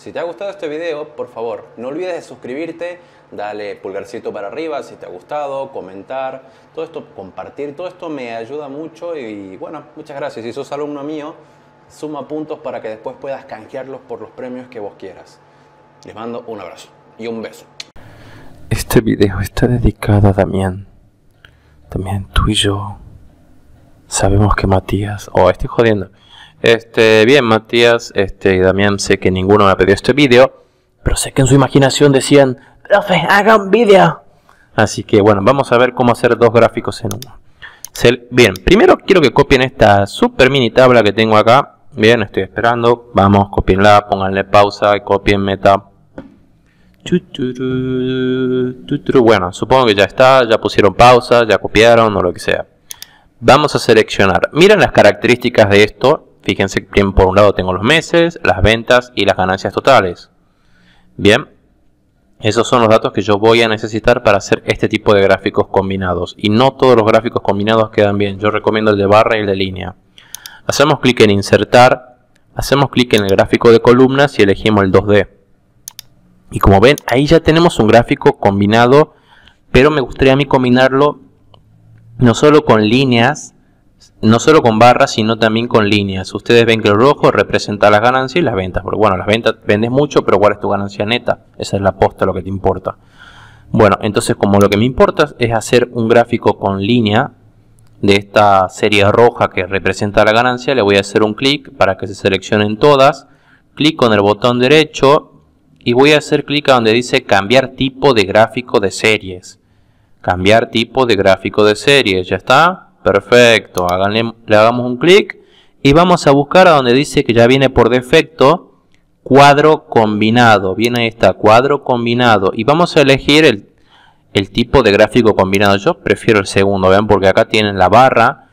Si te ha gustado este video, por favor, no olvides de suscribirte, dale pulgarcito para arriba si te ha gustado, comentar, todo esto, compartir, todo esto me ayuda mucho y bueno, muchas gracias. Si sos alumno mío, suma puntos para que después puedas canjearlos por los premios que vos quieras. Les mando un abrazo y un beso. Este video está dedicado a Damián. Damián, tú y yo sabemos que Matías... Oh, estoy jodiendo. Este, bien, Matías este, y Damián, sé que ninguno me ha pedido este vídeo, pero sé que en su imaginación decían, profe, haga un vídeo. Así que bueno, vamos a ver cómo hacer dos gráficos en uno. Bien, primero quiero que copien esta super mini tabla que tengo acá. Bien, estoy esperando. Vamos, copienla, pónganle pausa y copien meta. Bueno, supongo que ya está, ya pusieron pausa, ya copiaron o lo que sea. Vamos a seleccionar. Miren las características de esto Fíjense bien, por un lado tengo los meses, las ventas y las ganancias totales. Bien, esos son los datos que yo voy a necesitar para hacer este tipo de gráficos combinados. Y no todos los gráficos combinados quedan bien. Yo recomiendo el de barra y el de línea. Hacemos clic en insertar. Hacemos clic en el gráfico de columnas y elegimos el 2D. Y como ven, ahí ya tenemos un gráfico combinado. Pero me gustaría a mí combinarlo no solo con líneas, no solo con barras, sino también con líneas. Ustedes ven que el rojo representa las ganancias y las ventas. Porque bueno, las ventas vendes mucho, pero ¿cuál es tu ganancia neta? Esa es la posta, lo que te importa. Bueno, entonces como lo que me importa es hacer un gráfico con línea de esta serie roja que representa la ganancia, le voy a hacer un clic para que se seleccionen todas. Clic con el botón derecho y voy a hacer clic a donde dice cambiar tipo de gráfico de series. Cambiar tipo de gráfico de series, ¿ya está? Perfecto, le hagamos un clic y vamos a buscar a donde dice que ya viene por defecto cuadro combinado. viene ahí está, cuadro combinado. Y vamos a elegir el, el tipo de gráfico combinado. Yo prefiero el segundo, vean, porque acá tienen la barra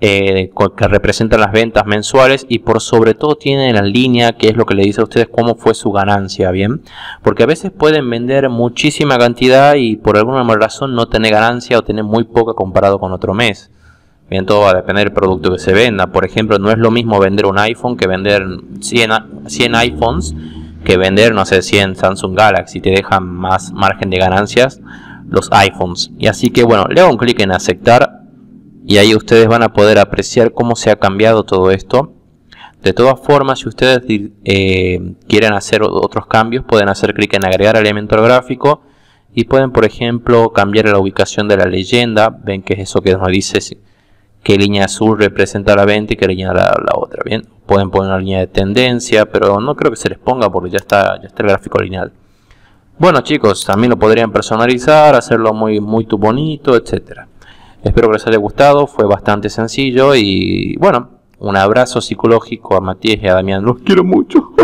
eh, que representan las ventas mensuales y por sobre todo tiene la línea que es lo que le dice a ustedes cómo fue su ganancia, ¿bien? Porque a veces pueden vender muchísima cantidad y por alguna razón no tener ganancia o tener muy poca comparado con otro mes. Bien, todo va a depender del producto que se venda. Por ejemplo, no es lo mismo vender un iPhone que vender 100, 100 iPhones que vender, no sé, 100 Samsung Galaxy. Te dejan más margen de ganancias los iPhones. Y así que bueno, le hago un clic en aceptar y ahí ustedes van a poder apreciar cómo se ha cambiado todo esto. De todas formas, si ustedes eh, quieren hacer otros cambios, pueden hacer clic en agregar elemento al gráfico y pueden, por ejemplo, cambiar la ubicación de la leyenda. Ven que es eso que nos dice Que línea azul representa la venta y qué línea la, otra. Bien, pueden poner una línea de tendencia, pero no creo que se les ponga porque ya está, ya está el gráfico lineal. Bueno chicos, también lo podrían personalizar, hacerlo muy, muy bonito, etcétera. Espero que les haya gustado, fue bastante sencillo y bueno, un abrazo psicológico a Matías y a Damián, los quiero mucho.